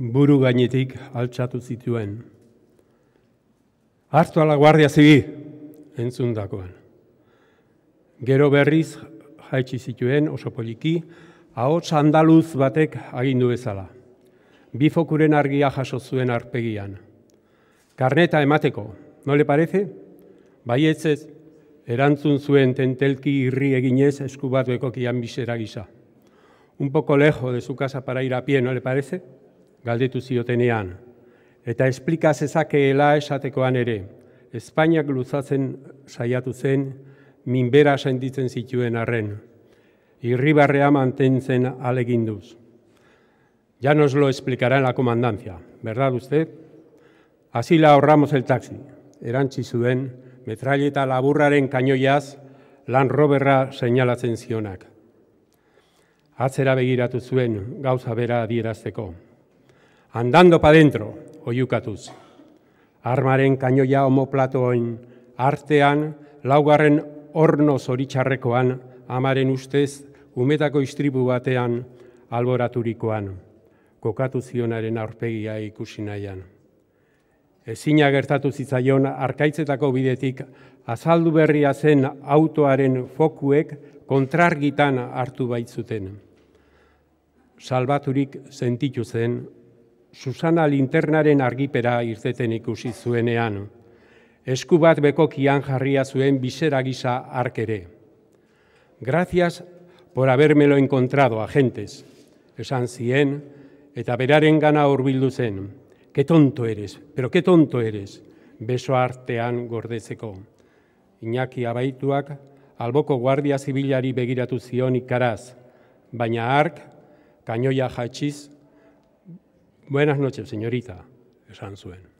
buru gainetik altxatu zituen. Artu ala guardia zibi, entzundakoan. Gero berriz jaitsi zituen oso poliki, ahots andaluz batek agindu bezala. Bifokuren argia jaso zuen arpegian. Karneta emateko, no le parece? Bai, ez erantzun zuen tentelki irri eginez eskubatu ekokian bisera gisa. Un poco lejo de su casa para ir a pie, no le parece? galdetu ziotenean, eta esplika zezakeela esatekoan ere, Espainiak luzatzen saiatu zen, minbera senditzen zituen arren, irribarrea mantentzen aleginduz. Ya nos lo explicará la comandancia, ¿verdad usted? Así la ahorramos el taxi, erantzi zuen, metralleta laburraren kainoiaz, lan roberra seinalatzen zionak. Atzera begiratu zuen, gauza bera adierazteko andando pa dentro, oiukatuz. Armaren kainoia homoplatoen artean, laugarren horno zoritxarrekoan, amaren ustez, umetako istribu batean, alboraturikoan, kokatu zionaren aurpegia ikusi nahian. Ezina gertatu zitzaion, arkaitzetako bidetik, azaldu berria zen autoaren fokuek kontrargitan hartu baitzuten. Salbaturik sentitu zen, Susana linternaren argipera irteten ikusi zuenean. Esku bat bekokian jarria zuen bisera gisa arkere. Gracias por habermelo encontrado, agentes, esan zien, eta beraren gana zen. Ke tonto eres, pero ke tonto eres, beso artean gordezeko. Iñaki abaituak, alboko guardia zibilari begiratu zion ikaraz, baina ark, kainoia jatxiz, Buenas noches, señorita Sansuen.